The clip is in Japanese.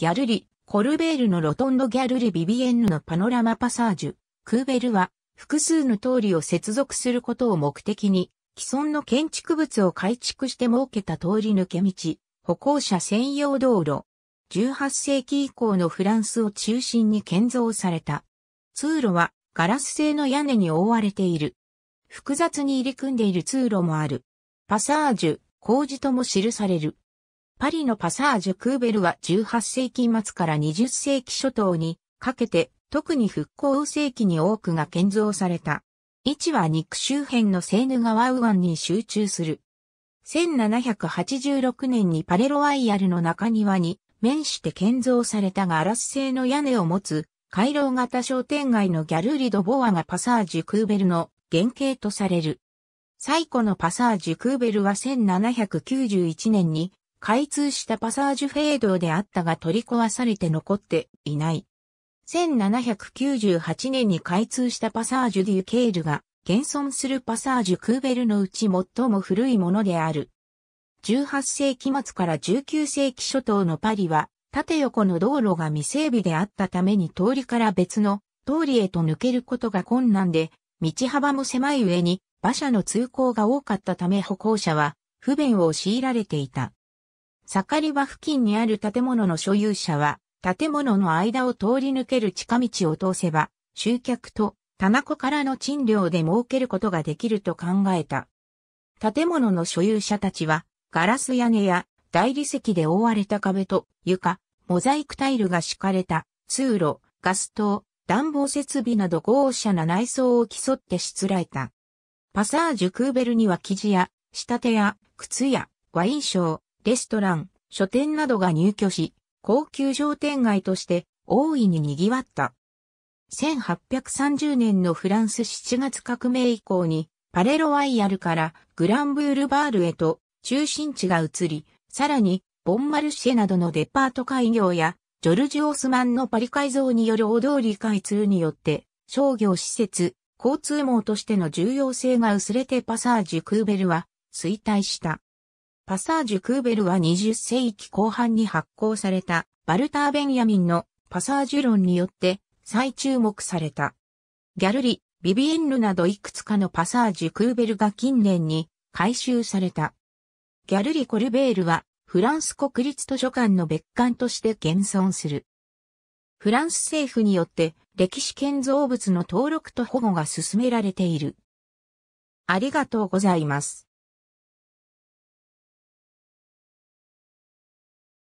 ギャルリ、コルベールのロトンドギャルリビビエンヌのパノラマパサージュ、クーベルは複数の通りを接続することを目的に既存の建築物を改築して設けた通り抜け道、歩行者専用道路。18世紀以降のフランスを中心に建造された。通路はガラス製の屋根に覆われている。複雑に入り組んでいる通路もある。パサージュ、工事とも記される。パリのパサージュ・クーベルは18世紀末から20世紀初頭にかけて特に復興世紀に多くが建造された。位置は肉周辺のセーヌ川右岸に集中する。1786年にパレロワイヤルの中庭に面して建造されたガラス製の屋根を持つ回廊型商店街のギャルリ・ド・ボアがパサージュ・クーベルの原型とされる。最古のパサージュ・クーベルは1791年に開通したパサージュフェードであったが取り壊されて残っていない。1798年に開通したパサージュ・デュケールが現存するパサージュ・クーベルのうち最も古いものである。18世紀末から19世紀初頭のパリは縦横の道路が未整備であったために通りから別の通りへと抜けることが困難で、道幅も狭い上に馬車の通行が多かったため歩行者は不便を強いられていた。盛り場付近にある建物の所有者は、建物の間を通り抜ける近道を通せば、集客と棚子からの賃料で儲けることができると考えた。建物の所有者たちは、ガラス屋根や大理石で覆われた壁と床、モザイクタイルが敷かれた通路、ガス灯、暖房設備など豪奢な内装を競ってしつらえた。パサージュ・クーベルには生地や、仕立てや、靴や、ワインショー、レストラン、書店などが入居し、高級商店街として大いに賑わった。1830年のフランス7月革命以降に、パレロワイヤルからグランブールバールへと中心地が移り、さらに、ボンマルシェなどのデパート開業や、ジョルジュ・オスマンのパリ改造による大通り開通によって、商業施設、交通網としての重要性が薄れてパサージュ・クーベルは衰退した。パサージュ・クーベルは20世紀後半に発行された、バルター・ベンヤミンのパサージュ論によって再注目された。ギャルリ、ビビエンヌなどいくつかのパサージュ・クーベルが近年に回収された。ギャルリ・コルベールは、フランス国立図書館の別館として現存する。フランス政府によって歴史建造物の登録と保護が進められている。ありがとうございます。